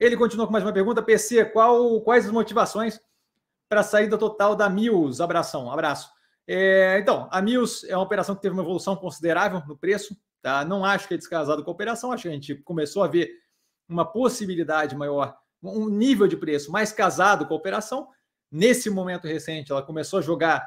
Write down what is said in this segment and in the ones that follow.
Ele continua com mais uma pergunta. PC, qual, quais as motivações para a saída total da Mills? Abração, abraço. É, então, a Mills é uma operação que teve uma evolução considerável no preço. Tá? Não acho que é descasado com a operação, acho que a gente começou a ver uma possibilidade maior, um nível de preço mais casado com a operação. Nesse momento recente, ela começou a jogar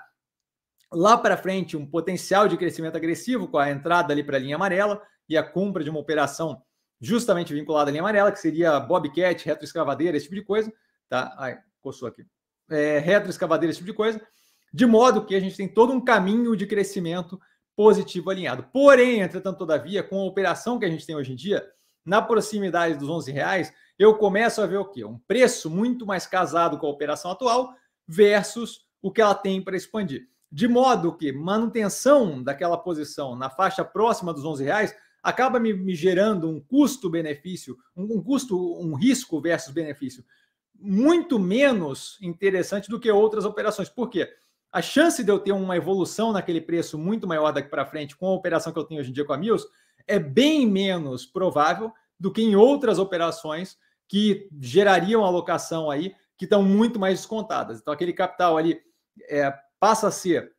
lá para frente um potencial de crescimento agressivo com a entrada ali para a linha amarela e a compra de uma operação justamente vinculado à linha amarela, que seria bobcat, retroescavadeira, esse tipo de coisa, tá? Ai, coçou aqui. É, retroescavadeira, esse tipo de coisa, de modo que a gente tem todo um caminho de crescimento positivo alinhado. Porém, entretanto, todavia, com a operação que a gente tem hoje em dia, na proximidade dos 11 reais, eu começo a ver o quê? Um preço muito mais casado com a operação atual versus o que ela tem para expandir. De modo que manutenção daquela posição na faixa próxima dos 11 reais acaba me, me gerando um custo-benefício, um, um custo, um risco versus benefício muito menos interessante do que outras operações. Por quê? A chance de eu ter uma evolução naquele preço muito maior daqui para frente com a operação que eu tenho hoje em dia com a Mills é bem menos provável do que em outras operações que gerariam alocação aí que estão muito mais descontadas. Então, aquele capital ali é, passa a ser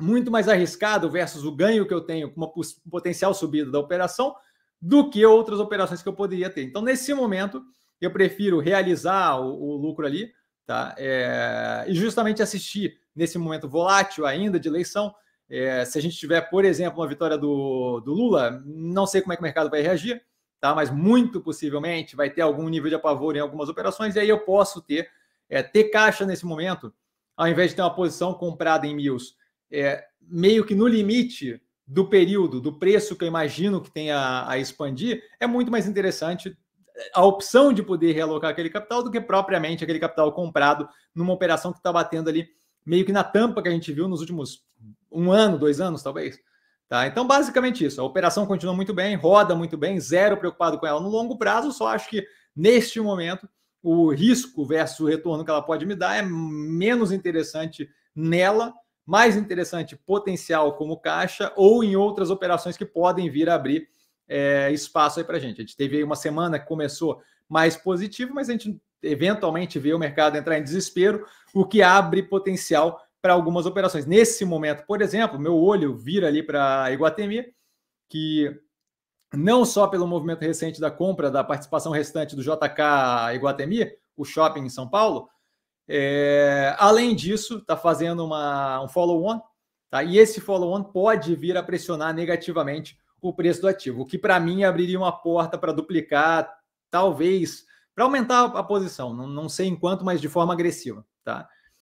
muito mais arriscado versus o ganho que eu tenho com uma potencial subida da operação do que outras operações que eu poderia ter. Então, nesse momento, eu prefiro realizar o, o lucro ali tá? É, e justamente assistir nesse momento volátil ainda de eleição. É, se a gente tiver, por exemplo, uma vitória do, do Lula, não sei como é que o mercado vai reagir, tá? mas muito possivelmente vai ter algum nível de apavor em algumas operações, e aí eu posso ter, é, ter caixa nesse momento, ao invés de ter uma posição comprada em mils é, meio que no limite do período, do preço que eu imagino que tenha a expandir, é muito mais interessante é, a opção de poder realocar aquele capital do que propriamente aquele capital comprado numa operação que está batendo ali meio que na tampa que a gente viu nos últimos um ano, dois anos, talvez. Tá? Então, basicamente isso. A operação continua muito bem, roda muito bem, zero preocupado com ela no longo prazo, só acho que neste momento o risco versus o retorno que ela pode me dar é menos interessante nela mais interessante potencial como caixa ou em outras operações que podem vir a abrir é, espaço aí para a gente. A gente teve aí uma semana que começou mais positivo, mas a gente eventualmente vê o mercado entrar em desespero, o que abre potencial para algumas operações. Nesse momento, por exemplo, meu olho vira ali para Iguatemi, que não só pelo movimento recente da compra da participação restante do JK Iguatemi, o shopping em São Paulo, é, além disso, está fazendo uma, um follow-on, tá? e esse follow-on pode vir a pressionar negativamente o preço do ativo, o que para mim abriria uma porta para duplicar, talvez, para aumentar a posição, não, não sei em quanto, mas de forma agressiva. Tá?